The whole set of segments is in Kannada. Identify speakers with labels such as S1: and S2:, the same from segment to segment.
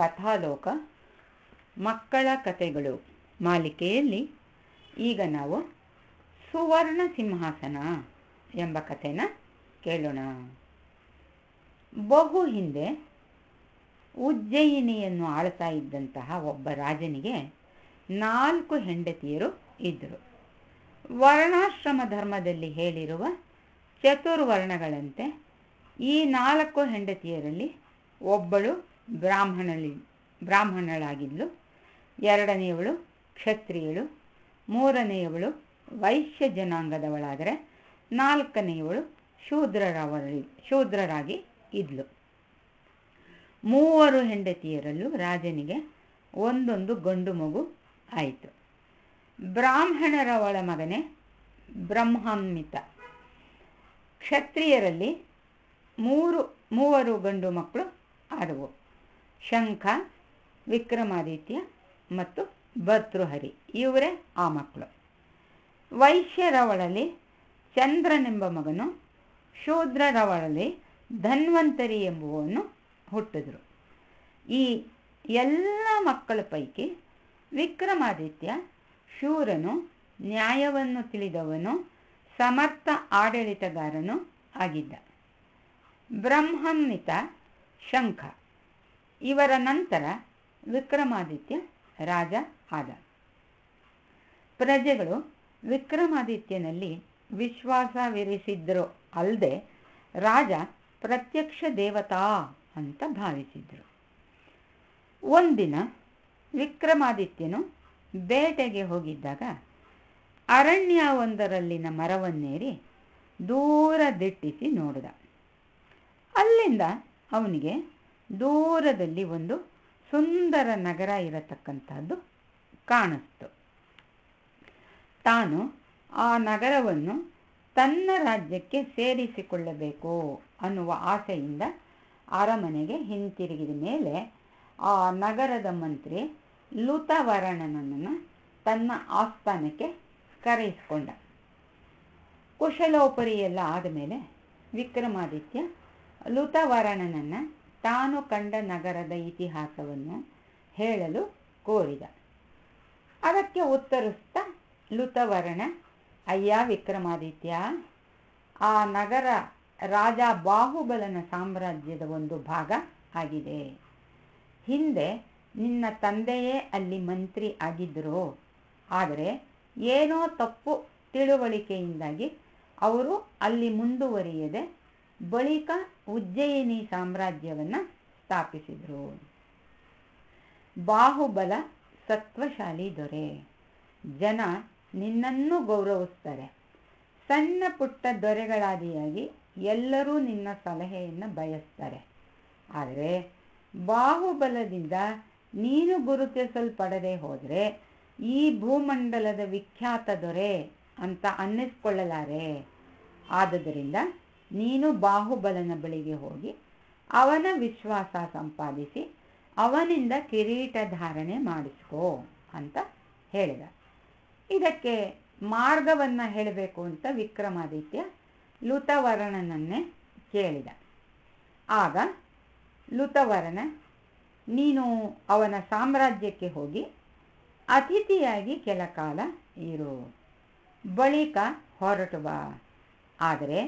S1: ಕಥಾಲೋಕ ಮಕ್ಕಳ ಕಥೆಗಳು ಮಾಲಿಕೆಯಲ್ಲಿ ಈಗ ನಾವು ಸುವರ್ಣ ಸಿಂಹಾಸನ ಎಂಬ ಕಥೆನ ಕೇಳೋಣ ಬಹು ಹಿಂದೆ ಉಜ್ಜಯಿನಿಯನ್ನು ಆಳ್ತಾ ಇದ್ದಂತಹ ಒಬ್ಬ ರಾಜನಿಗೆ ನಾಲ್ಕು ಹೆಂಡತಿಯರು ಇದ್ದರು ವರ್ಣಾಶ್ರಮ ಧರ್ಮದಲ್ಲಿ ಹೇಳಿರುವ ಚತುರ್ವರ್ಣಗಳಂತೆ ಈ ನಾಲ್ಕು ಹೆಂಡತಿಯರಲ್ಲಿ ಒಬ್ಬಳು ಬ್ರಾಹ್ಮಣಳಿ ಬ್ರಾಹ್ಮಣಳಾಗಿದ್ಲು ಎರಡನೆಯವಳು ಕ್ಷತ್ರಿಯಳು ಮೂರನೆಯವಳು ವೈಶ್ಯ ಜನಾಂಗದವಳಾದರೆ ನಾಲ್ಕನೆಯವಳು ಶೂದ್ರರವಳಿ ಶೂದ್ರರಾಗಿ ಇದ್ಲು ಮೂವರು ಹೆಂಡತಿಯರಲ್ಲೂ ರಾಜನಿಗೆ ಒಂದೊಂದು ಗಂಡು ಮಗು ಆಯಿತು ಬ್ರಾಹ್ಮಣರವಳ ಮಗನೇ ಬ್ರಹ್ಮಾನ್ವಿತ ಕ್ಷತ್ರಿಯರಲ್ಲಿ ಮೂರು ಮೂವರು ಗಂಡು ಮಕ್ಕಳು ಆದವು ಶಂಖ ವಿಕ್ರಮಾದಿತ್ಯ ಮತ್ತು ಭರ್ತೃಹರಿ ಇವರೇ ಆ ಮಕ್ಕಳು ವೈಶ್ಯರವಳಲ್ಲಿ ಚಂದ್ರನೆಂಬ ಮಗನು ಶೂದ್ರರವಳಲ್ಲಿ ಧನ್ವಂತರಿ ಎಂಬುವನು ಹುಟ್ಟಿದ್ರು ಈ ಎಲ್ಲ ಮಕ್ಕಳ ಪೈಕಿ ವಿಕ್ರಮಾದಿತ್ಯ ಶೂರನು ನ್ಯಾಯವನ್ನು ತಿಳಿದವನು ಸಮರ್ಥ ಆಡಳಿತಗಾರನು ಆಗಿದ್ದ ಬ್ರಹ್ಮಿತ ಶಂಖ ಇವರ ನಂತರ ವಿಕ್ರಮಾದಿತ್ಯ ರಾಜ ಆದ ಪ್ರಜೆಗಳು ವಿಕ್ರಮಾದಿತ್ಯನಲ್ಲಿ ವಿಶ್ವಾಸವಿರಿಸಿದ್ರು ಅಲ್ಲದೆ ರಾಜ ಪ್ರತ್ಯಕ್ಷ ದೇವತಾ ಅಂತ ಭಾವಿಸಿದ್ರು ಒಂದಿನ ವಿಕ್ರಮಾದಿತ್ಯನು ಬೇಟೆಗೆ ಹೋಗಿದ್ದಾಗ ಅರಣ್ಯ ಒಂದರಲ್ಲಿನ ಮರವನ್ನೇರಿ ದೂರ ದಿಟ್ಟಿಸಿ ನೋಡಿದ ಅಲ್ಲಿಂದ ಅವನಿಗೆ ದೂರದಲ್ಲಿ ಒಂದು ಸುಂದರ ನಗರ ಇರತಕ್ಕಂಥದ್ದು ಕಾಣಿಸ್ತು ತಾನು ಆ ನಗರವನ್ನು ತನ್ನ ರಾಜ್ಯಕ್ಕೆ ಸೇರಿಸಿಕೊಳ್ಳಬೇಕು ಅನ್ನುವ ಆಸೆಯಿಂದ ಅರಮನೆಗೆ ಹಿಂತಿರುಗಿದ ಮೇಲೆ ಆ ನಗರದ ಮಂತ್ರಿ ಲುತವರಣನನ್ನು ತನ್ನ ಆಸ್ಥಾನಕ್ಕೆ ಕರೆಯಿಸಿಕೊಂಡ ಕುಶಲೋಪರಿ ಎಲ್ಲ ಆದಮೇಲೆ ವಿಕ್ರಮಾದಿತ್ಯ ಲುತವರಣನನ್ನು ತಾನು ಕಂಡ ನಗರದ ಇತಿಹಾಸವನ್ನು ಹೇಳಲು ಕೋರಿದ ಅದಕ್ಕೆ ಉತ್ತರಿಸ್ತಾ ಲುತವರ್ಣ ಅಯ್ಯ ವಿಕ್ರಮಾದಿತ್ಯ ಆ ನಗರ ರಾಜ ಬಾಹುಬಲನ ಸಾಮ್ರಾಜ್ಯದ ಒಂದು ಭಾಗ ಆಗಿದೆ ಹಿಂದೆ ನಿನ್ನ ತಂದೆಯೇ ಅಲ್ಲಿ ಮಂತ್ರಿ ಆಗಿದ್ದರು ಆದರೆ ಏನೋ ತಪ್ಪು ತಿಳುವಳಿಕೆಯಿಂದಾಗಿ ಅವರು ಅಲ್ಲಿ ಮುಂದುವರಿಯದೆ ಬಳಿಕ ಉಜ್ಜಯಿನಿ ಸಾಮ್ರಾಜ್ಯವನ್ನು ಸ್ಥಾಪಿಸಿದರು ಬಾಹುಬಲ ಸತ್ವಶಾಲಿ ದೊರೆ ಜನ ನಿನ್ನನ್ನು ಗೌರವಿಸ್ತಾರೆ ಸಣ್ಣ ಪುಟ್ಟ ದೊರೆಗಳಾದಿಯಾಗಿ ಎಲ್ಲರೂ ನಿನ್ನ ಸಲಹೆಯನ್ನು ಬಯಸ್ತಾರೆ ಆದರೆ ಬಾಹುಬಲದಿಂದ ನೀನು ಗುರುತಿಸಲ್ಪಡದೆ ಹೋದರೆ ಈ ಭೂಮಂಡಲದ ವಿಖ್ಯಾತ ದೊರೆ ಅಂತ ಅನ್ನಿಸ್ಕೊಳ್ಳಲಾರೆ ಆದ್ದರಿಂದ ನೀನು ಬಾಹುಬಲನ ಬಳಿಗೆ ಹೋಗಿ ಅವನ ವಿಶ್ವಾಸ ಸಂಪಾದಿಸಿ ಅವನಿಂದ ಕಿರೀಟ ಧಾರಣೆ ಮಾಡಿಸ್ಕೋ ಅಂತ ಹೇಳಿದ ಇದಕ್ಕೆ ಮಾರ್ಗವನ್ನು ಹೇಳಬೇಕು ಅಂತ ವಿಕ್ರಮಾದಿತ್ಯ ಲುತವರ್ಣನನ್ನೇ ಕೇಳಿದ ಆಗ ಲುತವರ್ಣ ನೀನು ಅವನ ಸಾಮ್ರಾಜ್ಯಕ್ಕೆ ಹೋಗಿ ಅತಿಥಿಯಾಗಿ ಕೆಲ ಕಾಲ ಇರು ಬಳಿಕ ಹೊರಟು ಬಾ ಆದರೆ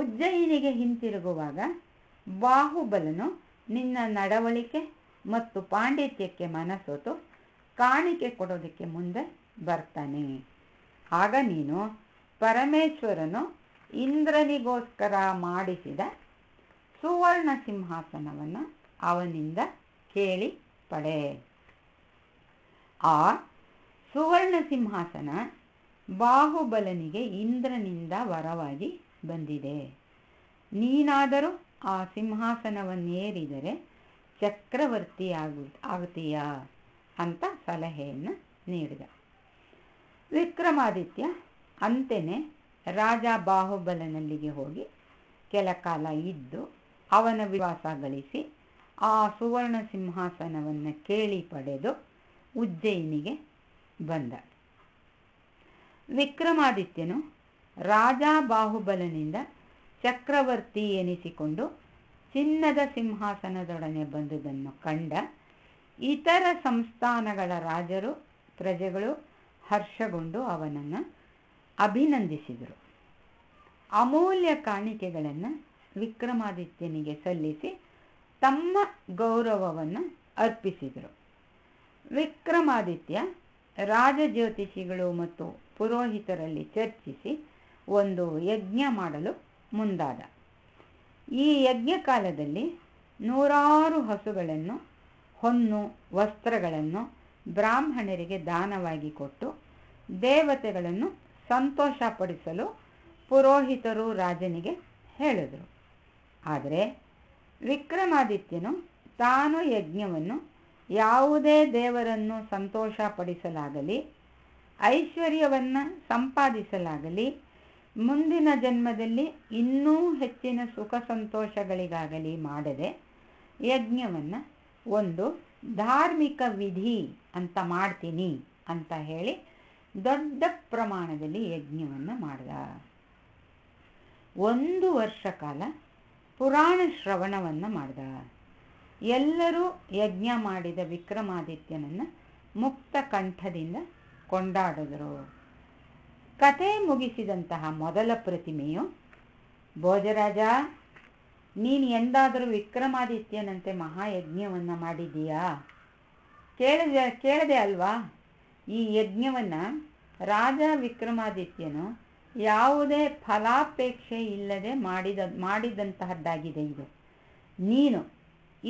S1: ಉಜ್ಜಯಿನಿಗೆ ಹಿಂತಿರುಗುವಾಗ ಬಾಹುಬಲನು ನಿನ್ನ ನಡವಳಿಕೆ ಮತ್ತು ಪಾಂಡಿತ್ಯಕ್ಕೆ ಮನಸೋತು ಕಾಣಿಕೆ ಕೊಡೋದಕ್ಕೆ ಮುಂದೆ ಬರ್ತಾನೆ ಆಗ ನೀನು ಪರಮೇಶ್ವರನು ಇಂದ್ರನಿಗೋಸ್ಕರ ಮಾಡಿಸಿದ ಸುವರ್ಣ ಸಿಂಹಾಸನವನ್ನು ಅವನಿಂದ ಕೇಳಿ ಪಡೆ ಆ ಸುವರ್ಣ ಸಿಂಹಾಸನ ಬಾಹುಬಲನಿಗೆ ಇಂದ್ರನಿಂದ ವರವಾಗಿ ಬಂದಿದೆ ನೀನಾದರೂ ಆ ಸಿಂಹಾಸನವನ್ನೇರಿದರೆ ಚಕ್ರವರ್ತಿ ಆಗು ಆಗುತ್ತೀಯಾ ಅಂತ ಸಲಹೆಯನ್ನು ನೀಡಿದ ವಿಕ್ರಮಾದಿತ್ಯ ಅಂತೆಯೇ ರಾಜ ಬಾಹುಬಲನಲ್ಲಿಗೆ ಹೋಗಿ ಕೆಲ ಕಾಲ ಇದ್ದು ಅವನ ವಿವಾಸ ಗಳಿಸಿ ಆ ಸುವರ್ಣ ಸಿಂಹಾಸನವನ್ನು ಕೇಳಿ ಪಡೆದು ಉಜ್ಜಯಿನಿಗೆ ಬಂದ ವಿಕ್ರಮಾದಿತ್ಯನು ರಾಜ ಬಾಹುಬಲನಿಂದ ಚಕ್ರವರ್ತಿ ಎನಿಸಿಕೊಂಡು ಚಿನ್ನದ ಸಿಂಹಾಸನದೊಡನೆ ಬಂದುದನ್ನು ಕಂಡ ಇತರ ಸಂಸ್ಥಾನಗಳ ರಾಜರು ಪ್ರಜೆಗಳು ಹರ್ಷಗೊಂಡು ಅವನನ್ನು ಅಭಿನಂದಿಸಿದರು ಅಮೂಲ್ಯ ಕಾಣಿಕೆಗಳನ್ನು ವಿಕ್ರಮಾದಿತ್ಯನಿಗೆ ಸಲ್ಲಿಸಿ ತಮ್ಮ ಗೌರವವನ್ನು ಅರ್ಪಿಸಿದರು ವಿಕ್ರಮಾದಿತ್ಯ ರಾಜಜ್ಯೋತಿಷಿಗಳು ಮತ್ತು ಪುರೋಹಿತರಲ್ಲಿ ಚರ್ಚಿಸಿ ಒಂದು ಯಜ್ಞ ಮಾಡಲು ಮುಂದಾದ ಈ ಯಜ್ಞ ಕಾಲದಲ್ಲಿ ನೂರಾರು ಹಸುಗಳನ್ನು ಹೊನ್ನು ವಸ್ತ್ರಗಳನ್ನು ಬ್ರಾಹ್ಮಣರಿಗೆ ದಾನವಾಗಿ ಕೊಟ್ಟು ದೇವತೆಗಳನ್ನು ಸಂತೋಷಪಡಿಸಲು ಪುರೋಹಿತರು ರಾಜನಿಗೆ ಹೇಳಿದರು ಆದರೆ ವಿಕ್ರಮಾದಿತ್ಯನು ತಾನು ಯಜ್ಞವನ್ನು ಯಾವುದೇ ದೇವರನ್ನು ಸಂತೋಷಪಡಿಸಲಾಗಲಿ ಐಶ್ವರ್ಯವನ್ನು ಸಂಪಾದಿಸಲಾಗಲಿ ಮುಂದಿನ ಜನ್ಮದಲ್ಲಿ ಇನ್ನೂ ಹೆಚ್ಚಿನ ಸುಖ ಸಂತೋಷಗಳಿಗಾಗಲಿ ಮಾಡದೆ ಯಜ್ಞವನ್ನು ಒಂದು ಧಾರ್ಮಿಕ ವಿಧಿ ಅಂತ ಮಾಡ್ತೀನಿ ಅಂತ ಹೇಳಿ ದೊಡ್ಡ ಪ್ರಮಾಣದಲ್ಲಿ ಯಜ್ಞವನ್ನು ಮಾಡಿದ ಒಂದು ವರ್ಷ ಕಾಲ ಪುರಾಣ ಶ್ರವಣವನ್ನು ಮಾಡಿದ ಎಲ್ಲರೂ ಯಜ್ಞ ಮಾಡಿದ ವಿಕ್ರಮಾದಿತ್ಯನನ್ನು ಮುಕ್ತ ಕಂಠದಿಂದ ಕೊಂಡಾಡಿದರು ಕತೆ ಮುಗಿಸಿದಂತಹ ಮೊದಲ ಪ್ರತಿಮೆಯು ಭೋಜರಾಜ ನೀನು ಎಂದಾದರೂ ವಿಕ್ರಮಾದಿತ್ಯನಂತೆ ಮಹಾಯಜ್ಞವನ್ನು ಮಾಡಿದೀಯಾ ಕೇಳದೆ ಕೇಳದೆ ಅಲ್ವಾ ಈ ಯಜ್ಞವನ್ನು ರಾಜ ವಿಕ್ರಮಾದಿತ್ಯನು ಯಾವುದೇ ಫಲಾಪೇಕ್ಷೆ ಇಲ್ಲದೆ ಮಾಡಿದ ಮಾಡಿದಂತಹದ್ದಾಗಿದೆ ಇದು ನೀನು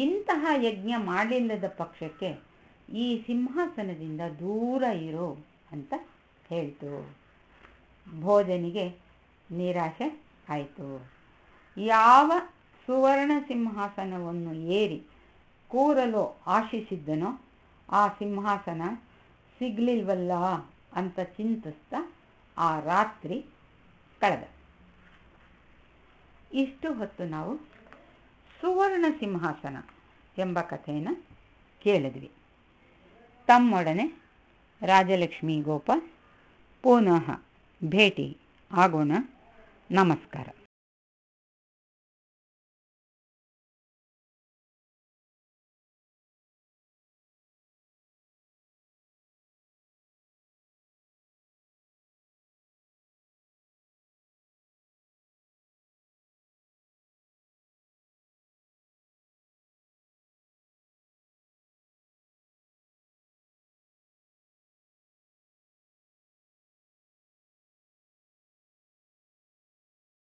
S1: ಇಂತಹ ಯಜ್ಞ ಮಾಡಲಿಲ್ಲದ ಪಕ್ಷಕ್ಕೆ ಈ ಸಿಂಹಾಸನದಿಂದ ದೂರ ಇರು ಅಂತ ಹೇಳ್ತು ಭೋಜನಿಗೆ ನಿರಾಶೆ ಆಯಿತು ಯಾವ ಸುವರ್ಣ ಸಿಂಹಾಸನವನ್ನು ಏರಿ ಕೂರಲು ಆಶಿಸಿದ್ದನೋ ಆ ಸಿಂಹಾಸನ ಸಿಗ್ಲಿಲ್ವಲ್ಲ ಅಂತ ಚಿಂತಿಸ್ತಾ ಆ ರಾತ್ರಿ ಕಳೆದ ಇಷ್ಟು ಹೊತ್ತು ನಾವು ಸುವರ್ಣ ಸಿಂಹಾಸನ ಎಂಬ ಕಥೆಯನ್ನು ಕೇಳಿದ್ವಿ ತಮ್ಮೊಡನೆ ರಾಜಲಕ್ಷ್ಮೀ ಗೋಪಾಲ್ ಪುನಃ ಭೇಟಿ ಆಗೋಣ ನಮಸ್ಕಾರ